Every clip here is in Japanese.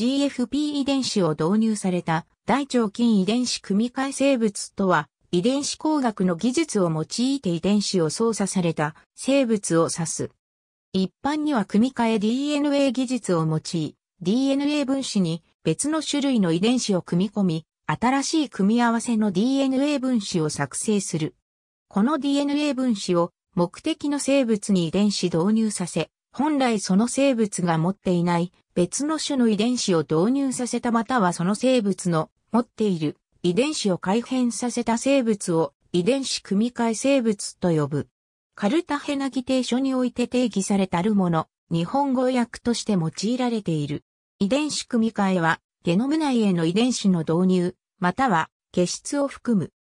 GFP 遺伝子を導入された大腸菌遺伝子組み換え生物とは、遺伝子工学の技術を用いて遺伝子を操作された生物を指す。一般には組み換え DNA 技術を用い、DNA 分子に別の種類の遺伝子を組み込み、新しい組み合わせの DNA 分子を作成する。この DNA 分子を目的の生物に遺伝子導入させ、本来その生物が持っていない別の種の遺伝子を導入させたまたはその生物の持っている遺伝子を改変させた生物を遺伝子組み換え生物と呼ぶ。カルタヘナ議定書において定義されたるもの、日本語訳として用いられている。遺伝子組み換えは、ゲノム内への遺伝子の導入、または、結質を含む。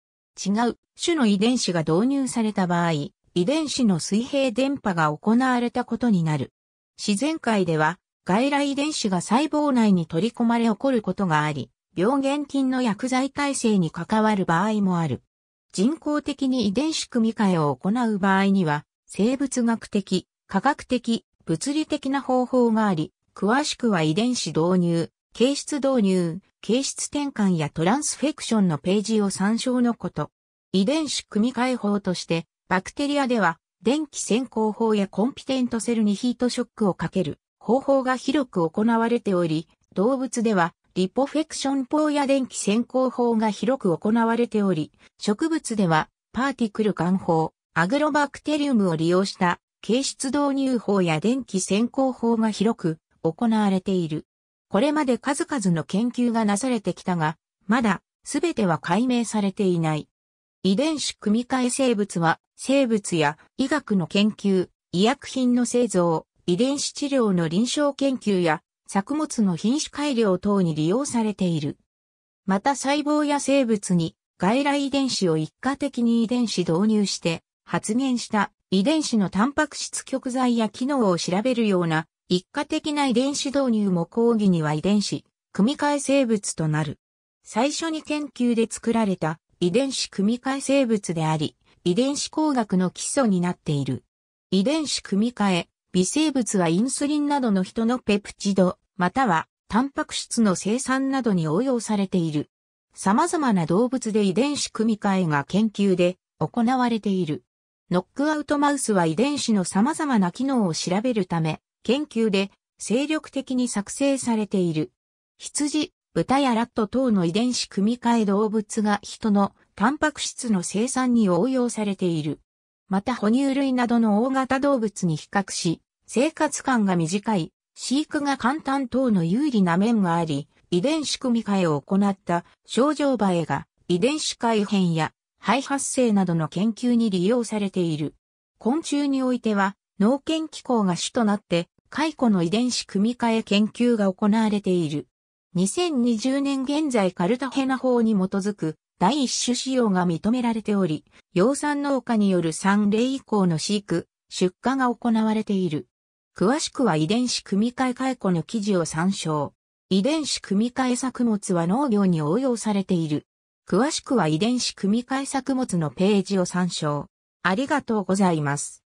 違う、種の遺伝子が導入された場合、遺伝子の水平電波が行われたことになる。自然界では、外来遺伝子が細胞内に取り込まれ起こることがあり、病原菌の薬剤耐性に関わる場合もある。人工的に遺伝子組み換えを行う場合には、生物学的、科学的、物理的な方法があり、詳しくは遺伝子導入、形質導入、形質転換やトランスフェクションのページを参照のこと。遺伝子組み換え法として、バクテリアでは、電気先行法やコンピテントセルにヒートショックをかける方法が広く行われており、動物では、リポフェクション法や電気先行法が広く行われており、植物では、パーティクル管法、アグロバクテリウムを利用した形質導入法や電気先行法が広く行われている。これまで数々の研究がなされてきたが、まだ全ては解明されていない。遺伝子組み換え生物は生物や医学の研究、医薬品の製造、遺伝子治療の臨床研究や作物の品種改良等に利用されている。また細胞や生物に外来遺伝子を一過的に遺伝子導入して発現した遺伝子のタンパク質極材や機能を調べるような一過的な遺伝子導入も講義には遺伝子、組み換え生物となる。最初に研究で作られた遺伝子組み換え生物であり、遺伝子工学の基礎になっている。遺伝子組み換え、微生物はインスリンなどの人のペプチド、またはタンパク質の生産などに応用されている。様々な動物で遺伝子組み換えが研究で行われている。ノックアウトマウスは遺伝子の様々な機能を調べるため、研究で精力的に作成されている。羊、豚やラット等の遺伝子組み換え動物が人のタンパク質の生産に応用されている。また哺乳類などの大型動物に比較し、生活感が短い、飼育が簡単等の有利な面があり、遺伝子組み換えを行った症状映えが遺伝子改変や肺発生などの研究に利用されている。昆虫においては、農研機構が主となって、解雇の遺伝子組み換え研究が行われている。2020年現在カルタヘナ法に基づく第一種使用が認められており、養蚕農家による3例以降の飼育、出荷が行われている。詳しくは遺伝子組み換え解雇の記事を参照。遺伝子組み換え作物は農業に応用されている。詳しくは遺伝子組み換え作物のページを参照。ありがとうございます。